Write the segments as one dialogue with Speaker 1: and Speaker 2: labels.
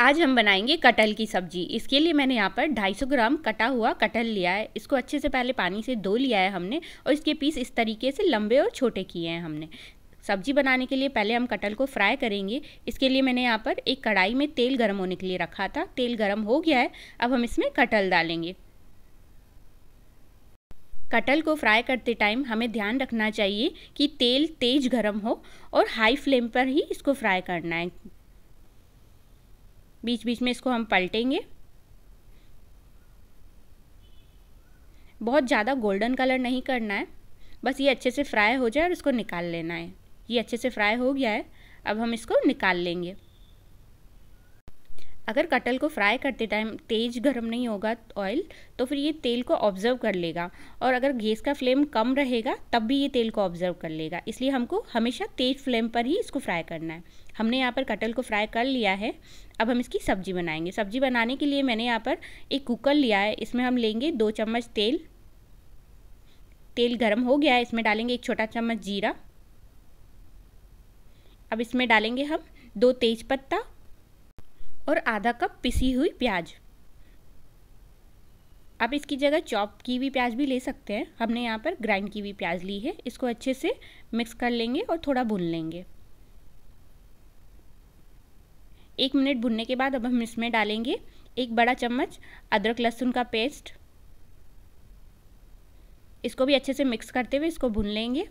Speaker 1: आज हम बनाएंगे कटहल की सब्जी इसके लिए मैंने यहाँ पर 250 ग्राम कटा हुआ कटहल लिया है इसको अच्छे से पहले पानी से धो लिया है हमने और इसके पीस इस तरीके से लंबे और छोटे किए हैं हमने सब्जी बनाने के लिए पहले हम कटहल को फ्राई करेंगे इसके लिए मैंने यहाँ पर एक कढ़ाई में तेल गर्म होने के लिए रखा था तेल गर्म हो गया है अब हम इसमें कटहल डालेंगे कटल को फ्राई करते टाइम हमें ध्यान रखना चाहिए कि तेल तेज गर्म हो और हाई फ्लेम पर ही इसको फ्राई करना है बीच बीच में इसको हम पलटेंगे बहुत ज़्यादा गोल्डन कलर नहीं करना है बस ये अच्छे से फ्राई हो जाए और इसको निकाल लेना है ये अच्छे से फ्राई हो गया है अब हम इसको निकाल लेंगे अगर कटल को फ्राई करते टाइम तेज गर्म नहीं होगा ऑयल तो फिर ये तेल को ऑब्ज़र्व कर लेगा और अगर गैस का फ्लेम कम रहेगा तब भी ये तेल को ऑब्ज़र्व कर लेगा इसलिए हमको हमेशा तेज फ्लेम पर ही इसको फ्राई करना है हमने यहाँ पर कटल को फ्राई कर लिया है अब हम इसकी सब्ज़ी बनाएंगे सब्ज़ी बनाने के लिए मैंने यहाँ पर एक कुकर लिया है इसमें हम लेंगे दो चम्मच तेल तेल गर्म हो गया है इसमें डालेंगे एक छोटा चम्मच जीरा अब इसमें डालेंगे हम दो तेज पत्ता और आधा कप पिसी हुई प्याज आप इसकी जगह चॉप की हुई प्याज भी ले सकते हैं हमने यहाँ पर ग्राइंड की हुई प्याज ली है इसको अच्छे से मिक्स कर लेंगे और थोड़ा भून लेंगे एक मिनट भुनने के बाद अब हम इसमें डालेंगे एक बड़ा चम्मच अदरक लहसुन का पेस्ट इसको भी अच्छे से मिक्स करते हुए इसको भून लेंगे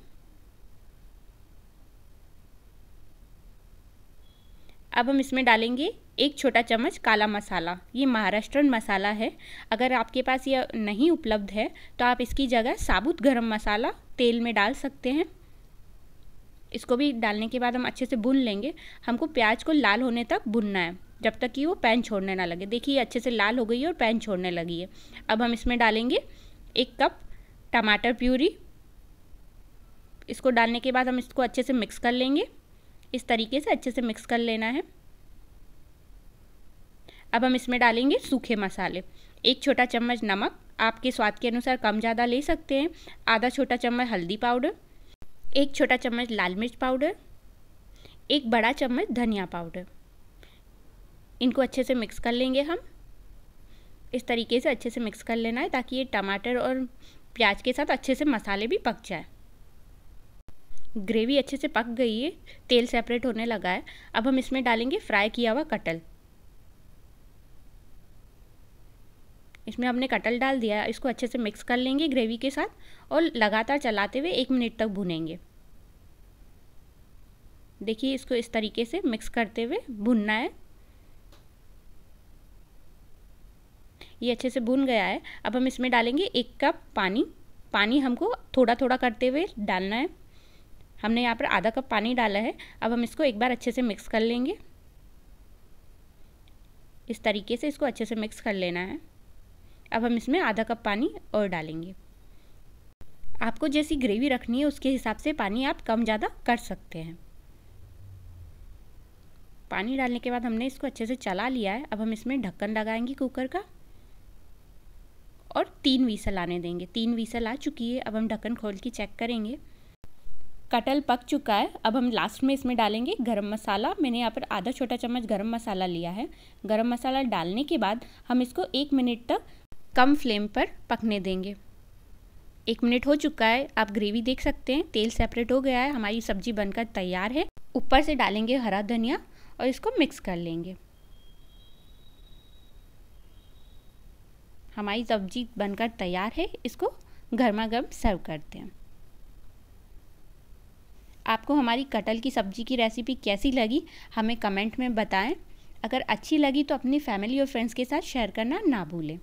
Speaker 1: अब हम इसमें डालेंगे एक छोटा चम्मच काला मसाला ये महाराष्ट्रन मसाला है अगर आपके पास यह नहीं उपलब्ध है तो आप इसकी जगह साबुत गरम मसाला तेल में डाल सकते हैं इसको भी डालने के बाद हम अच्छे से भून लेंगे हमको प्याज को लाल होने तक भुनना है जब तक कि वो पैन छोड़ने ना लगे देखिए अच्छे से लाल हो गई है और पैन छोड़ने लगी है अब हम इसमें डालेंगे एक कप टमाटर प्यूरी इसको डालने के बाद हम इसको अच्छे से मिक्स कर लेंगे इस तरीके से अच्छे से मिक्स कर लेना है अब हम इसमें डालेंगे सूखे मसाले एक छोटा चम्मच नमक आपके स्वाद के अनुसार कम ज़्यादा ले सकते हैं आधा छोटा चम्मच हल्दी पाउडर एक छोटा चम्मच लाल मिर्च पाउडर एक बड़ा चम्मच धनिया पाउडर इनको अच्छे से मिक्स कर लेंगे हम इस तरीके से अच्छे से मिक्स कर लेना है ताकि ये टमाटर और प्याज के साथ अच्छे से मसाले भी पक जाए ग्रेवी अच्छे से पक गई है तेल सेपरेट होने लगा है अब हम इसमें डालेंगे फ्राई किया हुआ कटल इसमें हमने कटल डाल दिया इसको अच्छे से मिक्स कर लेंगे ग्रेवी के साथ और लगातार चलाते हुए एक मिनट तक भुनेंगे देखिए इसको इस तरीके से मिक्स करते हुए भुनना है ये अच्छे से भुन गया है अब हम इसमें डालेंगे एक कप पानी पानी हमको थोड़ा थोड़ा करते हुए डालना है हमने यहाँ पर आधा कप पानी डाला है अब हम इसको एक बार अच्छे से मिक्स कर लेंगे इस तरीके से इसको अच्छे से मिक्स कर लेना है अब हम इसमें आधा कप पानी और डालेंगे आपको जैसी ग्रेवी रखनी है उसके हिसाब से पानी आप कम ज़्यादा कर सकते हैं पानी डालने के बाद हमने इसको अच्छे से चला लिया है अब हम इसमें ढक्कन लगाएंगे कुकर का और तीन वीसल आने देंगे तीन वीसल आ चुकी है अब हम ढक्कन खोल के चेक करेंगे कटल पक चुका है अब हम लास्ट में इसमें डालेंगे गरम मसाला मैंने यहाँ पर आधा छोटा चम्मच गरम मसाला लिया है गरम मसाला डालने के बाद हम इसको एक मिनट तक कम फ्लेम पर पकने देंगे एक मिनट हो चुका है आप ग्रेवी देख सकते हैं तेल सेपरेट हो गया है हमारी सब्जी बनकर तैयार है ऊपर से डालेंगे हरा धनिया और इसको मिक्स कर लेंगे हमारी सब्जी बनकर तैयार है इसको गर्मा गर्म सर्व करते हैं आपको हमारी कटल की सब्ज़ी की रेसिपी कैसी लगी हमें कमेंट में बताएं अगर अच्छी लगी तो अपनी फैमिली और फ्रेंड्स के साथ शेयर करना ना भूलें